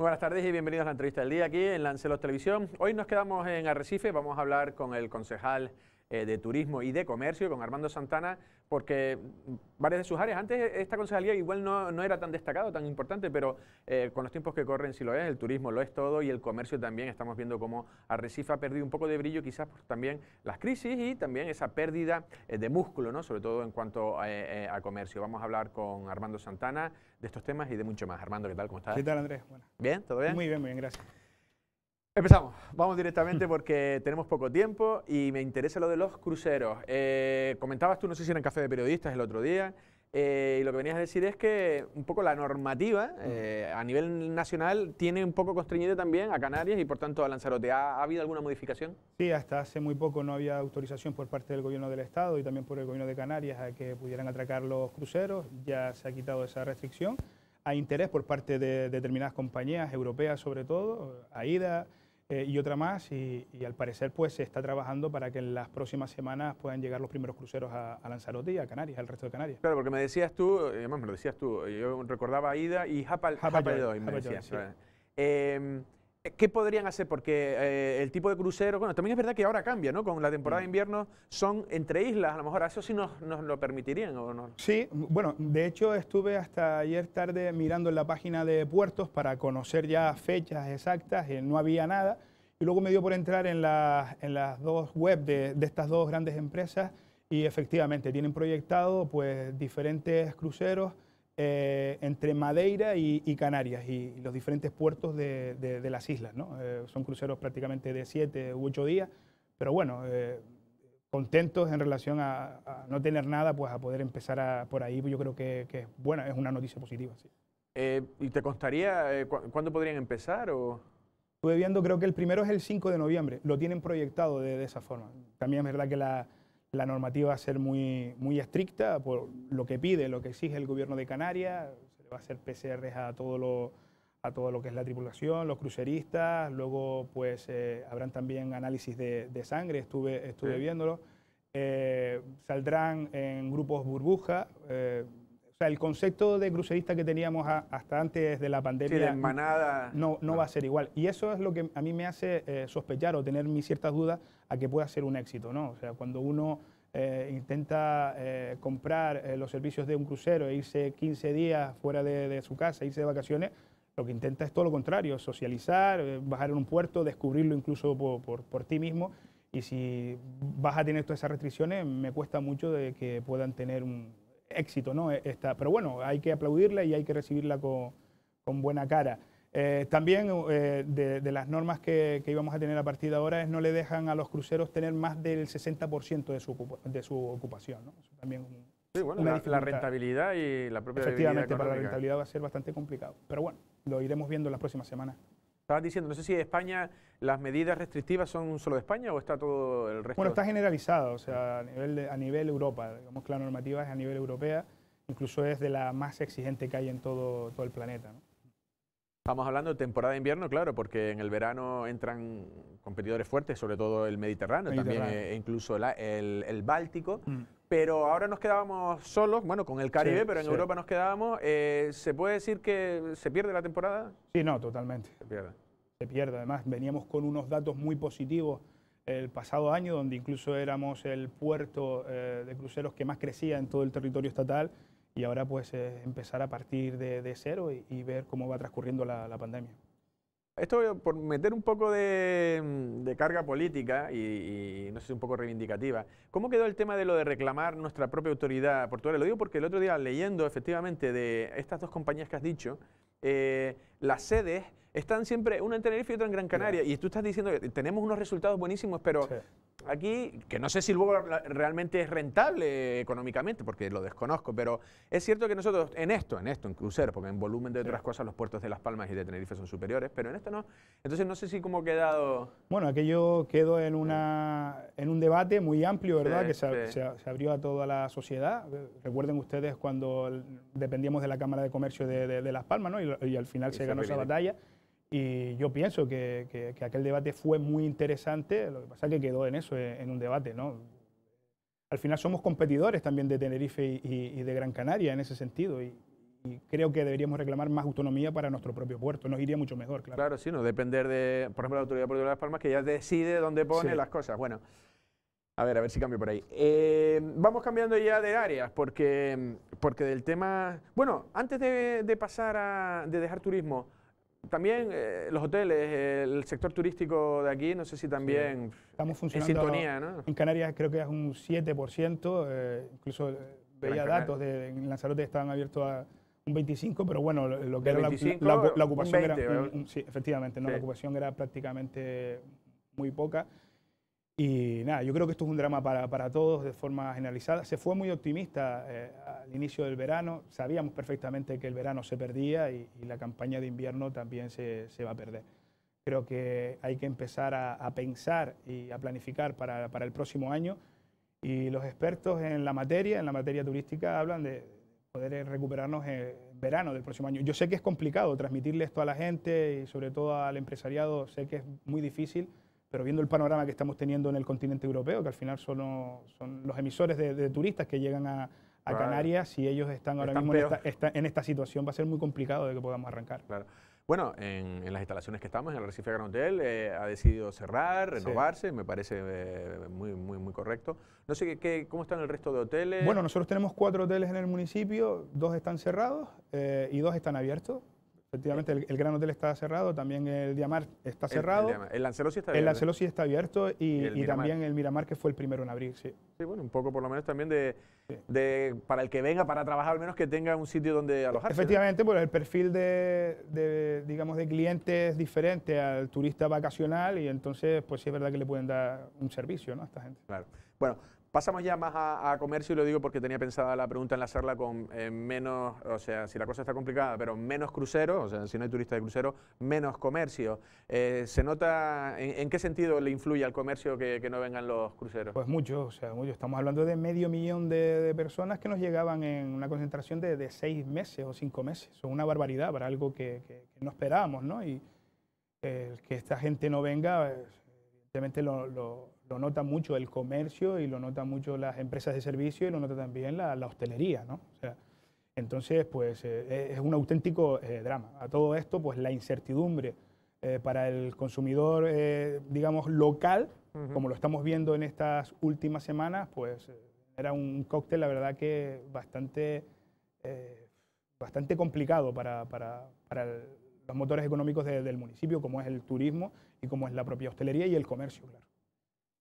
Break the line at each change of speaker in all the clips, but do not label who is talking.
buenas tardes y bienvenidos a la entrevista del día aquí en Lancelot Televisión. Hoy nos quedamos en Arrecife, vamos a hablar con el concejal eh, de Turismo y de Comercio, con Armando Santana, porque varias de sus áreas, antes esta concejalía igual no, no era tan destacado, tan importante, pero eh, con los tiempos que corren sí lo es, el turismo lo es todo y el comercio también, estamos viendo cómo Arrecife ha perdido un poco de brillo quizás por también las crisis y también esa pérdida eh, de músculo, ¿no? sobre todo en cuanto a, comercio. Vamos a hablar con Armando Santana de estos temas y de mucho más. Armando, ¿qué tal? ¿Cómo estás? ¿Qué tal, Andrés? ¿Bien? ¿Todo bien? Muy bien, muy bien, gracias. Empezamos, vamos directamente porque tenemos poco tiempo y me interesa lo de los cruceros. Eh, comentabas tú, no sé si era en Café de Periodistas el otro día, eh, y lo que venías a decir es que un poco la normativa mm. eh, a nivel nacional tiene un poco constreñida también a Canarias y por tanto a Lanzarote. ¿Ha, ¿Ha, habido alguna modificación?
Sí, hasta hace muy poco no había autorización por parte del gobierno del Estado y también por el gobierno de Canarias a que pudieran atracar los cruceros. Ya se ha quitado esa restricción. Hay interés por parte de determinadas compañías europeas sobre todo, AIDA, eh, y otra más y, al parecer pues se está trabajando para que en las próximas semanas puedan llegar los primeros cruceros a, Lanzarote y a Canarias, al resto de Canarias.
Claro, porque me decías tú, eh, además me lo decías tú, yo recordaba Ida y Japal, me decías. Em, ¿Qué podrían hacer? Porque eh, el tipo de crucero, bueno, también es verdad que ahora cambia, ¿no? Con la temporada de mm. invierno son entre islas, a lo mejor a eso sí nos, lo permitirían o no.
Sí, bueno, de hecho estuve hasta ayer tarde mirando en la página de puertos para conocer ya fechas exactas, y eh, no había nada, y luego me dio por entrar en, en las dos webs de, de estas dos grandes empresas y efectivamente tienen proyectado pues diferentes cruceros eh, entre Madeira y, Canarias y, los diferentes puertos de, las islas. ¿no? Eh, son cruceros prácticamente de siete u ocho días, pero bueno, eh, contentos en relación a, no tener nada, pues a poder empezar a, por ahí, yo creo que, es buena, es una noticia positiva. Sí.
¿Y te constaría cuándo podrían empezar? O?
Estuve viendo, creo que el primero es el 5 de noviembre, lo tienen proyectado de esa forma. También es verdad que la la normativa va a ser muy, muy estricta por lo que pide, lo que exige el gobierno de Canarias. Se le va a hacer PCR a todo lo, a todo lo que es la tripulación, los cruceristas. Luego, pues, eh, habrán también análisis de, sangre, estuve, estuve viéndolo. Eh, saldrán en grupos burbuja. Eh, sea, el concepto de crucerista que teníamos hasta antes de la pandemia. manada. No, no, va a ser igual. Y eso es lo que a mí me hace eh, sospechar o tener mis ciertas dudas a que pueda ser un éxito, ¿no? O sea, cuando uno eh, intenta eh, comprar los servicios de un crucero e irse 15 días fuera de, su casa, irse de vacaciones, lo que intenta es todo lo contrario, socializar, bajar en un puerto, descubrirlo incluso por, por ti mismo. Y si vas a tener todas esas restricciones, me cuesta mucho de que puedan tener un, éxito, ¿no? Esta, pero bueno, hay que aplaudirla y hay que recibirla con, con buena cara. Eh, también eh, de, las normas que, que, íbamos a tener a partir de ahora es no le dejan a los cruceros tener más del 60% de su, de su ocupación. ¿no? también sí, bueno, la,
rentabilidad y la propia Efectivamente, para la rentabilidad
va a ser bastante complicado. Pero bueno, lo iremos viendo en las próximas
semanas. Estabas diciendo, no sé si España, las medidas restrictivas son solo de España o está todo el resto. Bueno, está
generalizado, o sea, a nivel, a nivel Europa, digamos que la normativa es a nivel europea, incluso es de la más exigente que hay en todo, todo el planeta.
Estamos hablando de temporada de invierno, claro, porque en el verano entran competidores fuertes, sobre todo el Mediterráneo, también e incluso el, el, Báltico. Mm pero ahora nos quedábamos solos, bueno, con el Caribe, pero en Europa nos quedábamos. Eh, ¿Se puede decir que se pierde la temporada? Sí, no,
totalmente. Se pierde. Se pierde, además veníamos con unos datos muy positivos el pasado año, donde incluso éramos el puerto eh, de cruceros que más crecía en todo el territorio estatal y ahora pues eh, empezar a partir de, cero y, ver cómo va transcurriendo la pandemia.
Esto por meter un poco de, mm, carga política y, no sé, un poco reivindicativa. ¿Cómo quedó el tema de lo de reclamar nuestra propia autoridad portuaria? Lo digo porque el otro día leyendo efectivamente de estas dos compañías que has dicho, eh, las sedes están siempre, una en Tenerife y otra en Gran Canaria. Y tú estás diciendo que tenemos unos resultados buenísimos, pero aquí, que no sé si luego realmente es rentable económicamente, porque lo desconozco, pero es cierto que nosotros en esto, en esto, en crucero, porque en volumen de otras cosas los puertos de Las Palmas y de Tenerife son superiores, pero en esto no. Entonces no sé si cómo ha quedado...
Bueno, aquello quedó en, una, en un debate muy amplio, ¿verdad? que se, abrió a toda la sociedad. Recuerden ustedes cuando dependíamos de la Cámara de Comercio de, Las Palmas, ¿no? Y, al final se, esa batalla. Y yo pienso que, que, aquel debate fue muy interesante, lo que pasa es que quedó en eso, en un debate, ¿no? Al final somos competidores también de Tenerife y, de Gran Canaria en ese sentido y, creo que deberíamos reclamar más autonomía para nuestro propio puerto, nos iría mucho mejor,
claro. Claro, sí, no depender de, por ejemplo, la Autoridad Portuaria de Las Palmas que ya decide dónde pone las cosas. Bueno, a ver, a ver si cambio por ahí. Eh, vamos cambiando ya de áreas, porque, porque del tema... Bueno, antes de, pasar a... de dejar turismo, también eh, los hoteles, el sector turístico de aquí, no sé si también Estamos
funcionando en sintonía, En Canarias creo que es un 7%, eh, incluso veía datos de en Lanzarote estaban abiertos a un 25, pero bueno, lo que era la, ocupación era... Un, sí, efectivamente, la ocupación era prácticamente muy poca. Y nada, yo creo que esto es un drama para, todos de forma generalizada. Se fue muy optimista eh, al inicio del verano, sabíamos perfectamente que el verano se perdía y, la campaña de invierno también se, va a perder. Creo que hay que empezar a, pensar y a planificar para, para, el próximo año y los expertos en la materia, en la materia turística, hablan de poder recuperarnos en verano del próximo año. Yo sé que es complicado transmitirle esto a la gente y sobre todo al empresariado, sé que es muy difícil pero viendo el panorama que estamos teniendo en el continente europeo, que al final son los, son los emisores de, turistas que llegan a, Canarias, y ellos están ahora mismo en esta, situación, va a ser muy complicado de que podamos arrancar.
Claro. Bueno, en, las instalaciones que estamos, en el Recife Gran Hotel, eh, ha decidido cerrar, renovarse, me parece eh, muy, muy, muy correcto. No sé, ¿qué, cómo están el resto de hoteles? Bueno,
nosotros tenemos cuatro hoteles en el municipio, dos están cerrados eh, y dos están abiertos. Efectivamente, el, Gran Hotel está cerrado, también el Diamar está cerrado. El,
el, está abierto. El Lancelosi
está abierto y, también el Miramar, que fue el primero en abrir, sí.
Sí, bueno, un poco por lo menos también de, para el que venga para trabajar, al menos que tenga un sitio donde alojarse.
Efectivamente, el perfil de, de, digamos, de clientes diferente al turista vacacional y entonces, pues sí es verdad que le pueden dar un servicio ¿no? a
esta gente. Claro. Bueno, Pasamos ya más a, comercio y lo digo porque tenía pensada la pregunta en la hacerla con eh, menos, o sea, si la cosa está complicada, pero menos cruceros, o sea, si no hay turistas de crucero, menos comercio. Eh, ¿Se nota en, qué sentido le influye al comercio que, no vengan los cruceros? Pues
mucho, o sea, mucho. Estamos hablando de medio millón de, personas que nos llegaban en una concentración de, seis meses o cinco meses. Son una barbaridad para algo que, no esperábamos, ¿no? Y eh, que esta gente no venga, evidentemente lo lo nota mucho el comercio y lo nota mucho las empresas de servicio y lo nota también la, hostelería, ¿no? entonces, pues eh, eh, es un auténtico eh, drama. A todo esto, pues la incertidumbre para el consumidor, digamos, local, como lo estamos viendo en estas últimas semanas, pues era un cóctel, la verdad que bastante, bastante complicado para, los motores económicos del municipio, como es el turismo y como es la propia hostelería y el comercio, claro.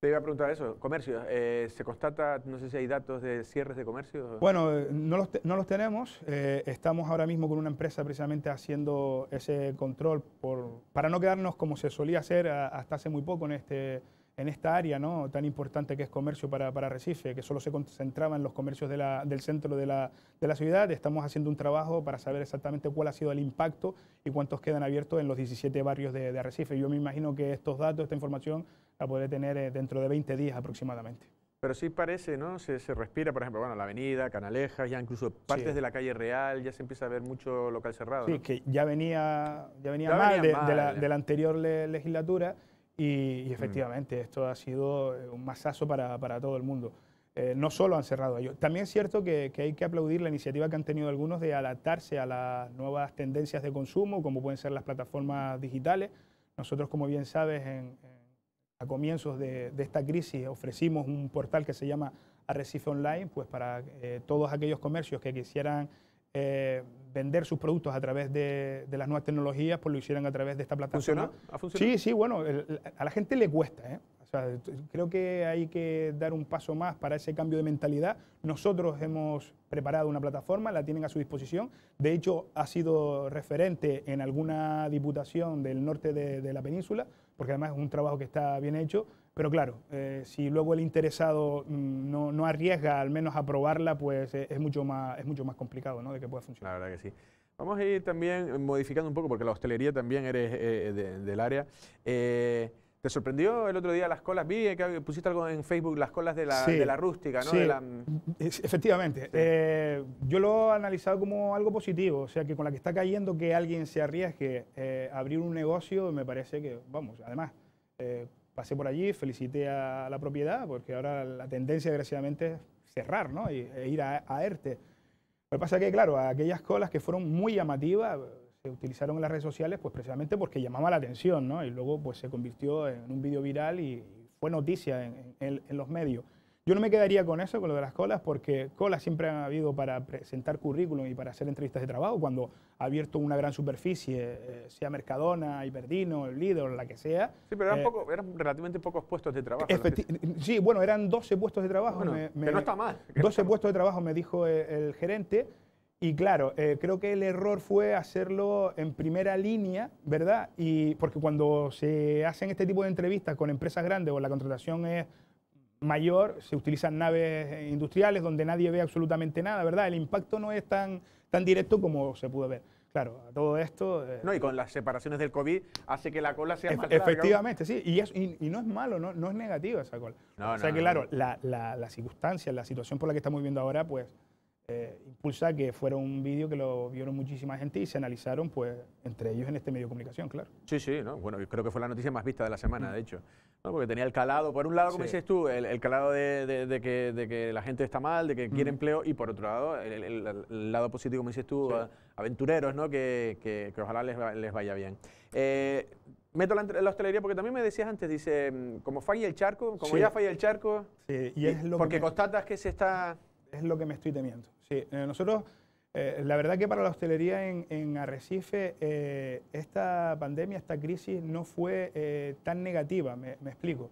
Te iba a preguntar eso, comercio, eh, ¿Se constata, no sé si hay datos de cierres de comercio? Bueno,
eh, no los, no los tenemos. Eh, estamos ahora mismo con una empresa precisamente haciendo ese control por, para no quedarnos como se solía hacer hasta hace muy poco en, este, en esta área ¿no? tan importante que es comercio para, para Recife, que solo se concentraba en los comercios del centro de la, de la ciudad. Estamos haciendo un trabajo para saber exactamente cuál ha sido el impacto y cuántos quedan abiertos en los 17 barrios de, de Recife. Yo me imagino que estos datos, esta información la poder tener eh, dentro de 20 días aproximadamente.
Pero sí parece, ¿no? Se, respira, por ejemplo, bueno, la avenida, Canalejas, ya incluso partes de la calle Real, ya se empieza a ver mucho local cerrado. Sí, que
ya venía, ya venía mal, de, la, anterior legislatura y, mm. efectivamente esto ha sido eh, un masazo para, para todo el mundo. Eh, no solo han cerrado ellos. También es cierto que, hay que aplaudir la iniciativa que han tenido algunos de adaptarse a las nuevas tendencias de consumo, como pueden ser las plataformas digitales. Nosotros, como bien sabes, en a comienzos de, esta crisis ofrecimos un portal que se llama Arrecife Online, pues para eh, todos aquellos comercios que quisieran eh, vender sus productos a través de, las nuevas tecnologías, pues lo hicieran a través de esta plataforma. ¿Funciona? Sí, sí, bueno, a la gente le cuesta, ¿eh? creo que hay que dar un paso más para ese cambio de mentalidad. Nosotros hemos preparado una plataforma, la tienen a su disposición. De hecho, ha sido referente en alguna diputación del norte de, la península, porque además es un trabajo que está bien hecho. Pero claro, eh, si luego el interesado mm, no, no, arriesga al menos a probarla, pues eh, es mucho más, es mucho más complicado ¿no? de que pueda funcionar.
La verdad que sí. Vamos a ir también modificando un poco, porque la hostelería también eres eh, del área. Eh, ¿Te sorprendió el otro día las colas? Vi que pusiste algo en Facebook, las colas de la, de la rústica, ¿no? Mm.
efectivamente. Eh, yo lo he analizado como algo positivo, o sea, que con la que está cayendo que alguien se arriesgue eh, a abrir un negocio, me parece que, vamos, además, eh, pasé por allí, felicité a la propiedad, porque ahora la tendencia, desgraciadamente, es cerrar, ¿no? Y e ir a, a ERTE. Lo que pasa es que, claro, aquellas colas que fueron muy llamativas, se utilizaron en las redes sociales pues precisamente porque llamaba la atención, ¿no? Y luego pues se convirtió en un vídeo viral y fue noticia en, en, los medios. Yo no me quedaría con eso, con lo de las colas, porque colas siempre han habido para presentar currículum y para hacer entrevistas de trabajo. Cuando ha abierto una gran superficie, eh, sea Mercadona, Hiperdino, Lidl,
la que sea. Sí, pero eran, eh, eran relativamente pocos puestos de trabajo.
Sí, bueno, eran 12 puestos de trabajo. no está mal. 12 puestos de trabajo, me dijo el gerente y claro, eh, creo que el error fue hacerlo en primera línea, ¿verdad? Y porque cuando se hacen este tipo de entrevistas con empresas grandes o la contratación es mayor, se utilizan naves industriales donde nadie ve absolutamente nada, ¿verdad? El impacto no es tan, tan directo como se pudo ver. Claro, todo
esto... Eh, no, y con las separaciones del COVID hace que la cola sea más larga. Efectivamente, sí,
y, es, y, no es malo, no, no es negativa esa cola.
o sea que, claro,
la, la circunstancia, la situación por la que estamos viviendo ahora, pues eh, impulsa que fuera un vídeo que lo vieron muchísima gente y se analizaron, pues, entre ellos en este medio de comunicación, claro.
Sí, sí, ¿no? bueno, creo que fue la noticia más vista de la semana, mm. de hecho, ¿no? porque tenía el calado, por un lado, como dices tú, el, calado de, de, que, de, que, la gente está mal, de que quiere mm. empleo, y por otro lado, el, lado positivo, como dices tú, aventureros, ¿no? Que, que, ojalá les, les, vaya bien. Eh, meto la, la, hostelería porque también me decías antes, dice, mm, como falla el charco, como ya falla el charco,
y es lo porque
constatas que se está... Es
lo que me estoy temiendo. Sí, eh, nosotros, eh, la verdad que para la hostelería en, en Arrecife, eh, esta pandemia, esta crisis no fue tan negativa, me, explico.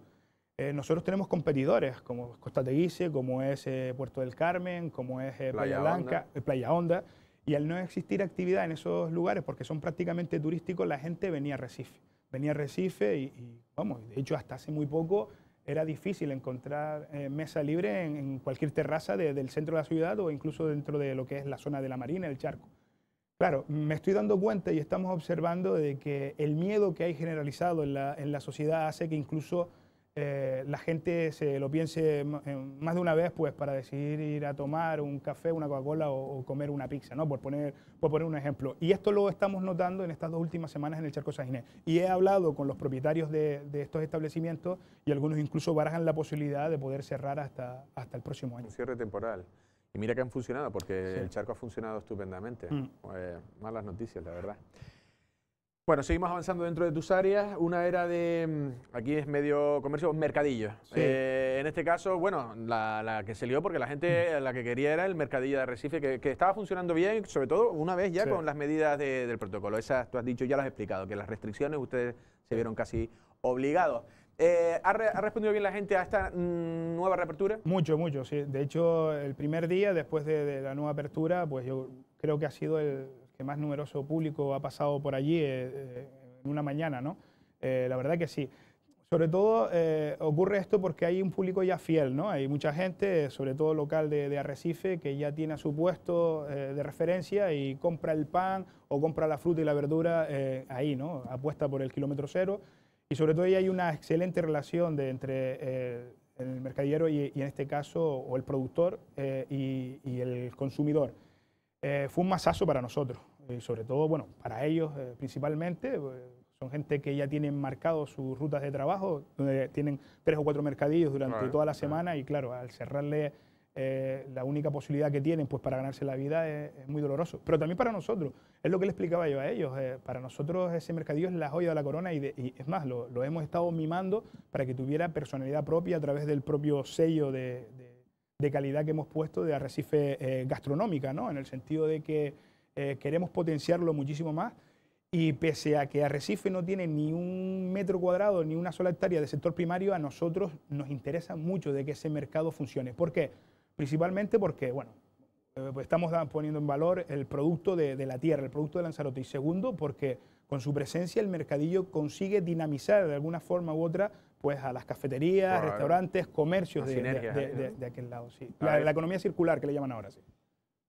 nosotros tenemos competidores como Costa Teguise, como es Puerto del Carmen, como es Playa Blanca, Playa Honda, y al no existir actividad en esos lugares, porque son prácticamente turísticos, la gente venía a Recife. Venía a Recife y, y vamos, de hecho hasta hace muy poco era difícil encontrar eh, mesa libre en, cualquier terraza del centro de la ciudad o incluso dentro de lo que es la zona de la marina, el charco. Claro, me estoy dando cuenta y estamos observando de que el miedo que hay generalizado en la, en la sociedad hace que incluso eh, la gente se lo piense eh, más de una vez pues, para decidir ir a tomar un café, una Coca-Cola o, comer una pizza, ¿no? por, poner, por poner un ejemplo. Y esto lo estamos notando en estas dos últimas semanas en el Charco Saginé. Y he hablado con los propietarios de, estos establecimientos y algunos incluso barajan la posibilidad de poder cerrar hasta, hasta el próximo
año. Un cierre temporal. Y mira que han funcionado, porque el charco ha funcionado estupendamente. Mm. Eh, malas noticias, la verdad. Bueno, seguimos avanzando dentro de tus áreas. Una era de, mm, aquí es medio comercio, mercadillo. Eh, en este caso, bueno, la, que se lió porque la gente mm. la que quería era el mercadillo de Recife, que, estaba funcionando bien, sobre todo una vez ya con las medidas del protocolo. Esas tú has dicho, ya las has explicado, que las restricciones ustedes se vieron casi obligados. Eh, ¿ha, respondido bien la gente a esta mm, nueva reapertura?
Mucho, mucho, sí. De hecho, el primer día, después de la nueva apertura, pues yo creo que ha sido el, que más numeroso público ha pasado por allí eh, eh, en una mañana, ¿no? Eh, la verdad que sí. Sobre todo ocurre esto porque hay un público ya fiel, ¿no? Hay mucha gente, sobre todo local de, Arrecife, que ya tiene a su puesto de referencia y compra el pan o compra la fruta y la verdura ahí, ¿no? Apuesta por el kilómetro cero. Y sobre todo ahí hay una excelente relación de, entre el mercadillero y, en este caso, o el productor y, el consumidor. fue un masazo para nosotros, eh, sobre todo, bueno, para ellos eh, principalmente, eh, son gente que ya tienen marcado sus rutas de trabajo, donde tienen tres o cuatro mercadillos durante toda la semana y claro, al cerrarle la única posibilidad que tienen pues para ganarse la vida es, muy doloroso. Pero también para nosotros, es lo que le explicaba yo a ellos, para nosotros ese mercadillo es la joya de la corona y, es más, lo, hemos estado mimando para que tuviera personalidad propia a través del propio sello de, calidad que hemos puesto de arrecife gastronómica, ¿no? En el sentido de que eh, queremos potenciarlo muchísimo más. Y pese a que Arrecife no tiene ni un metro cuadrado ni una sola hectárea de sector primario, a nosotros nos interesa mucho de que ese mercado funcione. ¿Por qué? Principalmente porque, bueno, eh, estamos poniendo en valor el producto de, la tierra, el producto de Lanzarote. Y segundo, porque con su presencia el mercadillo consigue dinamizar de alguna forma u otra pues a las cafeterías, restaurantes, comercios de,
aquel lado. la,
economía circular que le llaman ahora. Sí.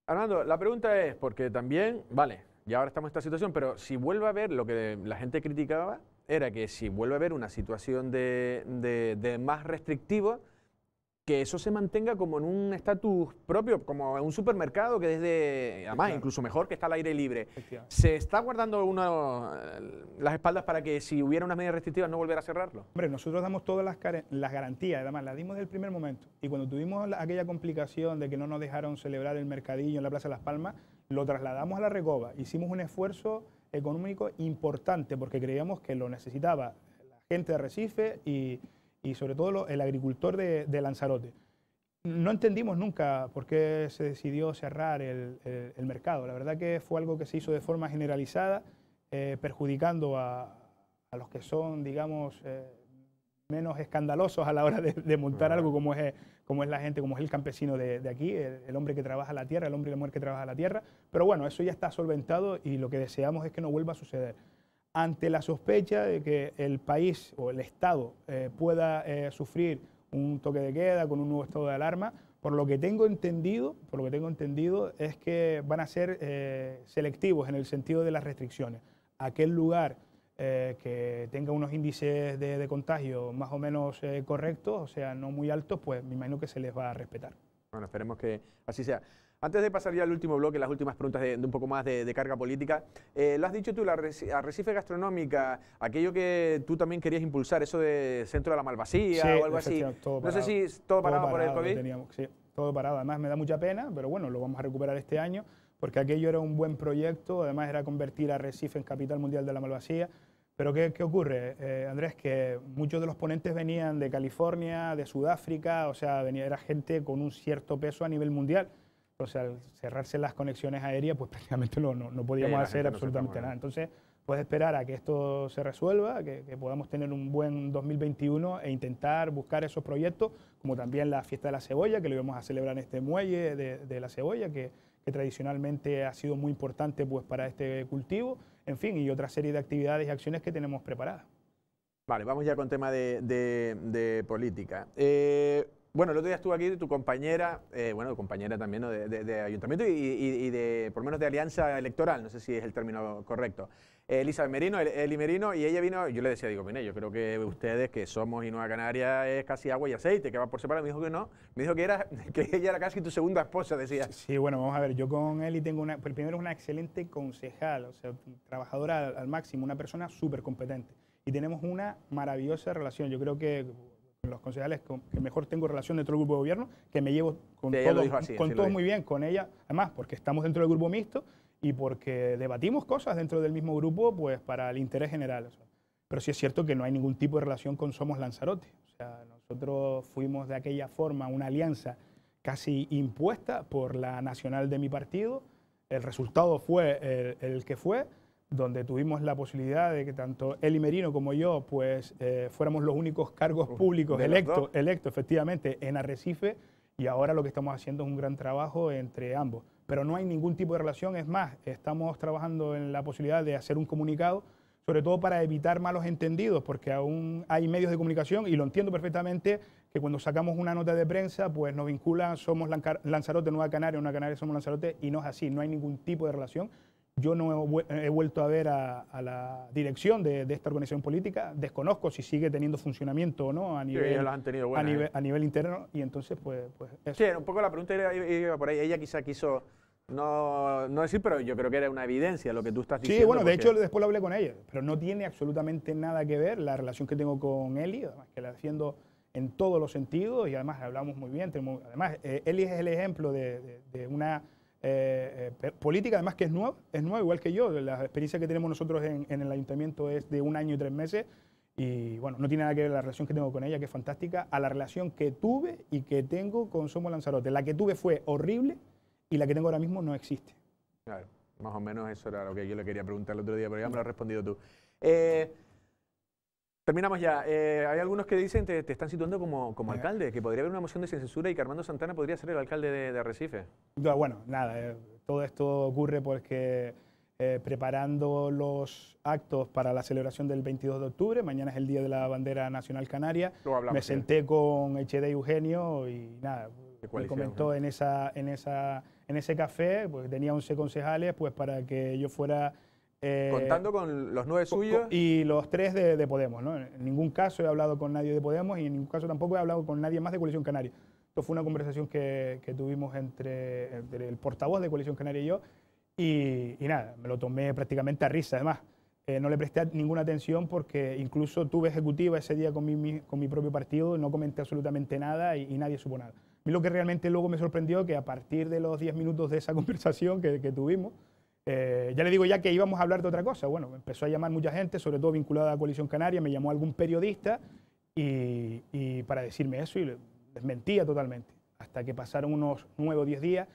Armando, la pregunta es, porque también, vale, ya ahora estamos en esta situación, pero si vuelve a haber lo que la gente criticaba, era que si vuelve a haber una situación de, más restrictivo que eso se mantenga como en un estatus propio, como en un supermercado que desde, además, incluso mejor que está al aire libre. ¿Se está guardando eh, las espaldas para que si hubiera una medida restrictiva no volviera a cerrarlo?
Hombre, nosotros damos todas las, las garantías, además las dimos desde el primer momento. Y cuando tuvimos aquella complicación de que no nos dejaron celebrar el mercadillo en la Plaza de Las Palmas, lo trasladamos a la Recoba. Hicimos un esfuerzo económico importante porque creíamos que lo necesitaba la gente de Recife y y sobre todo el agricultor de, Lanzarote. No entendimos nunca por qué se decidió cerrar el, mercado. La verdad que fue algo que se hizo de forma generalizada, eh, perjudicando a, los que son, digamos, eh, menos escandalosos a la hora de, montar algo como es, como es la gente, como es el campesino de, aquí, el, el, hombre que trabaja la tierra, el hombre y la mujer que trabaja la tierra. Pero bueno, eso ya está solventado y lo que deseamos es que no vuelva a suceder ante la sospecha de que el país o el Estado eh, pueda eh, sufrir un toque de queda con un nuevo estado de alarma, por lo que tengo entendido, por lo que tengo entendido es que van a ser eh, selectivos en el sentido de las restricciones. Aquel lugar que tenga unos índices de, contagio más o menos correctos, o sea, no muy altos, pues me imagino que se les va a respetar.
Bueno, esperemos que así sea. Antes de pasar ya al último bloque, las últimas preguntas de, un poco más de, carga política, eh, lo has dicho tú, la arrecife gastronómica, aquello que tú también querías impulsar, eso de centro de la Malvasía o algo así. no sé si todo parado, por el COVID.
sí, todo parado. Además, me da mucha pena, pero bueno, lo vamos a recuperar este año, porque aquello era un buen proyecto, además era convertir a Recife en capital mundial de la Malvasía. Pero ¿qué, ocurre, eh, Andrés? Que muchos de los ponentes venían de California, de Sudáfrica, o sea, venía, era gente con un cierto peso a nivel mundial o sea, al cerrarse las conexiones aéreas, pues prácticamente no, no, podíamos hacer absolutamente nada. Entonces, pues esperar a que esto se resuelva, que, podamos tener un buen 2021 e intentar buscar esos proyectos, como también la fiesta de la cebolla, que lo íbamos a celebrar en este muelle de, la cebolla, que, tradicionalmente ha sido muy importante pues, para este cultivo, en fin, y otra serie de actividades y acciones que tenemos preparadas.
Vale, vamos ya con tema de, política. Eh, bueno, el otro día estuvo aquí tu compañera, eh, bueno, compañera también de, ayuntamiento y, de, por lo menos de alianza electoral, no sé si es el término correcto. Eh, Elisa Merino, Eli Merino, y ella vino, yo le decía, digo, mire, yo creo que ustedes que somos y Nueva Canaria es casi agua y aceite, que va por separado, me dijo que no, me dijo que, era, que ella era casi tu segunda esposa, decía.
Sí, bueno, vamos a ver, yo con Eli tengo una, pues, primero es una excelente concejal, o sea, trabajadora al máximo, una persona súper competente, y tenemos una maravillosa relación, yo creo que los concejales con, que mejor tengo relación dentro del grupo de gobierno, que me llevo con todos muy bien, con ella, además, porque estamos dentro del grupo mixto y porque debatimos cosas dentro del mismo grupo, pues para el interés general. Pero sí es cierto que no hay ningún tipo de relación con Somos Lanzarote. O sea, nosotros fuimos de aquella forma una alianza casi impuesta por la nacional de mi partido. El resultado fue el que fue donde tuvimos la posibilidad de que tanto y Merino como yo pues eh, fuéramos los únicos cargos públicos electos, electo, efectivamente, en Arrecife y ahora lo que estamos haciendo es un gran trabajo entre ambos. Pero no hay ningún tipo de relación, es más, estamos trabajando en la posibilidad de hacer un comunicado, sobre todo para evitar malos entendidos, porque aún hay medios de comunicación, y lo entiendo perfectamente, que cuando sacamos una nota de prensa, pues nos vinculan, somos Lanzarote, Nueva Canaria, Nueva Canaria, somos Lanzarote, y no es así, no hay ningún tipo de relación. Yo no he, vuelto a ver a, la dirección de, esta organización política, desconozco si sigue teniendo funcionamiento o no a nivel, eh. a, nivel interno y entonces pues, pues
Sí, un poco la pregunta iba, por ahí, ella quizá quiso no, decir, pero yo creo que era una evidencia lo que tú estás diciendo. Sí, bueno, de hecho después
lo hablé con ella, pero no tiene absolutamente nada que ver la relación que tengo con Eli, además que la defiendo en todos los sentidos y además hablamos muy bien. además, eh, Eli es el ejemplo de una eh, eh, política, además que es nueva, es nueva igual que yo. La experiencia que tenemos nosotros en, el ayuntamiento es de un año y tres meses y bueno, no tiene nada que ver la relación que tengo con ella, que es fantástica, a la relación que tuve y que tengo con Somos Lanzarote. La que tuve fue horrible y la que tengo ahora mismo no existe.
Claro, más o menos eso era lo que yo le quería preguntar el otro día, pero ya me lo has respondido tú. Eh, Terminamos ya. Eh, hay algunos que dicen, que te están situando como, como eh. alcalde, que podría haber una moción de censura y que Armando Santana podría ser el alcalde de, Arrecife.
Recife. bueno, nada, eh, todo esto ocurre porque preparando los actos para la celebración del 22 de octubre, mañana es el Día de la Bandera Nacional Canaria, me senté con HD Eugenio y nada, me comentó en, esa, en, esa, en ese café, pues tenía 11 concejales, pues para que yo fuera eh, Contando
con los nueve suyos. Y los tres
de, Podemos, ¿no? En ningún caso he hablado con nadie de Podemos y en ningún caso tampoco he hablado con nadie más de Coalición Canaria. Esto fue una conversación que, que tuvimos entre, el portavoz de Coalición Canaria y yo y, nada, me lo tomé prácticamente a risa, además. Eh, no le presté ninguna atención porque incluso tuve ejecutiva ese día con mi, con mi propio partido, no comenté absolutamente nada y, nadie supo nada. lo que realmente luego me sorprendió que a partir de los 10 minutos de esa conversación que tuvimos, eh, ya le digo ya que íbamos a hablar de otra cosa. Bueno, empezó a llamar mucha gente, sobre todo vinculada a la Coalición Canaria, me llamó algún periodista y, para decirme eso y les mentía totalmente. Hasta que pasaron unos nueve o diez días,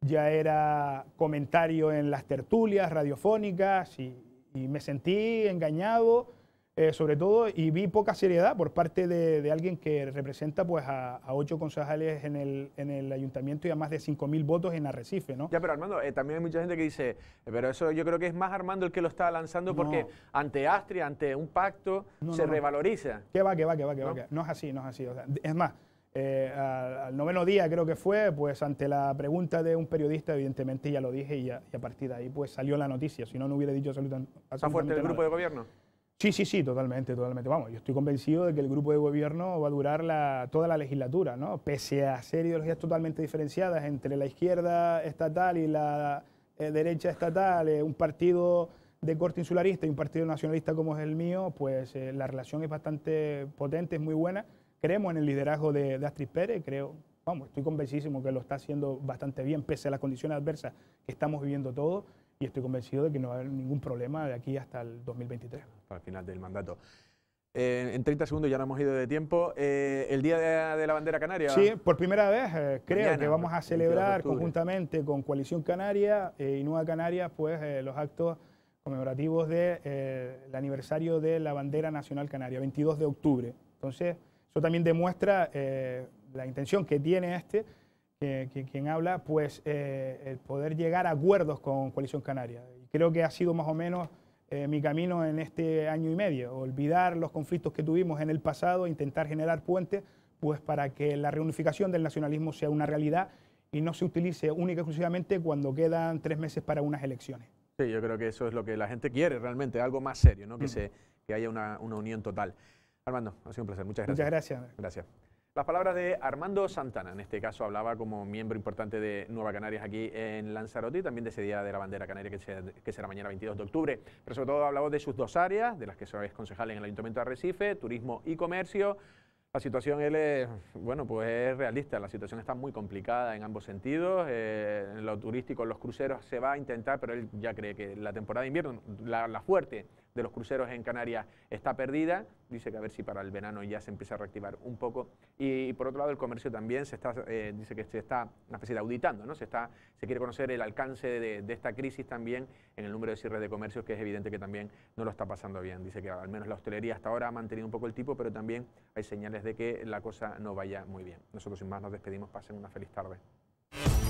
ya era comentario en las tertulias radiofónicas y me sentí engañado eh, sobre todo, y vi poca seriedad por parte de, alguien que representa pues a, ocho concejales en el, en el, ayuntamiento y a más de 5.000 votos en Arrecife, ¿no? Ya,
pero Armando, eh, también hay mucha gente que dice, eh, pero eso yo creo que es más Armando el que lo está lanzando porque ante Astria, ante un pacto, se revaloriza.
Que va, que va, que va, que va. No es así, no es así. es más, eh, al, noveno día creo que fue, pues ante la pregunta de un periodista, evidentemente ya lo dije y, ya, y a partir de ahí pues salió la noticia, si no, no hubiera dicho absolutamente, ¿Está fuerte el grupo de gobierno? Sí, sí, sí, totalmente, totalmente. Vamos, yo estoy convencido de que el grupo de gobierno va a durar la, toda la legislatura, ¿no? Pese a ser ideologías totalmente diferenciadas entre la izquierda estatal y la eh, derecha estatal, eh, un partido de corte insularista y un partido nacionalista como es el mío, pues eh, la relación es bastante potente, es muy buena. Creemos en el liderazgo de, Astrid Pérez, creo, vamos, estoy convencidísimo que lo está haciendo bastante bien, pese a las condiciones adversas que estamos viviendo todos y estoy convencido de que no va a haber ningún problema de aquí hasta el 2023.
Para el final del mandato. Eh, en 30 segundos ya no hemos ido de tiempo. Eh, ¿El Día de, la Bandera Canaria? Sí,
por primera vez eh, creo que vamos a celebrar conjuntamente con Coalición Canaria y Nueva Canaria pues, los actos conmemorativos del el aniversario de la Bandera Nacional Canaria, 22 de octubre. Entonces, eso también demuestra la intención que tiene este quien, habla, pues eh, el poder llegar a acuerdos con Coalición Canaria. Creo que ha sido más o menos eh, mi camino en este año y medio, olvidar los conflictos que tuvimos en el pasado, intentar generar puentes, pues para que la reunificación del nacionalismo sea una realidad y no se utilice única y exclusivamente cuando quedan tres meses para
unas elecciones. Sí, yo creo que eso es lo que la gente quiere realmente, algo más serio, ¿no? que, mm. se, que haya una, una unión total. Armando, ha sido un placer, muchas gracias. Muchas gracias. Gracias. Las palabras de Armando Santana, en este caso hablaba como miembro importante de Nueva Canarias aquí en Lanzarote y también de ese Día de la Bandera Canaria que, será mañana 22 de octubre. Pero sobre todo hablaba de sus dos áreas, de las que sois concejal en el Ayuntamiento de Arrecife, turismo y comercio. La situación él es, bueno, pues realista, la situación está muy complicada en ambos sentidos, eh, en lo turístico, en los cruceros se va a intentar, pero él ya cree que la temporada de invierno, la, la fuerte, de los cruceros en Canarias está perdida. Dice que a ver si para el verano ya se empieza a reactivar un poco. Y por otro lado, el comercio también se está, eh, dice que se está una especie de auditando, ¿no? Se, está, se quiere conocer el alcance de, de, esta crisis también en el número de cierres de comercios, que es evidente que también no lo está pasando bien. Dice que al menos la hostelería hasta ahora ha mantenido un poco el tipo, pero también hay señales de que la cosa no vaya muy bien. Nosotros sin más nos despedimos. Pasen una feliz tarde.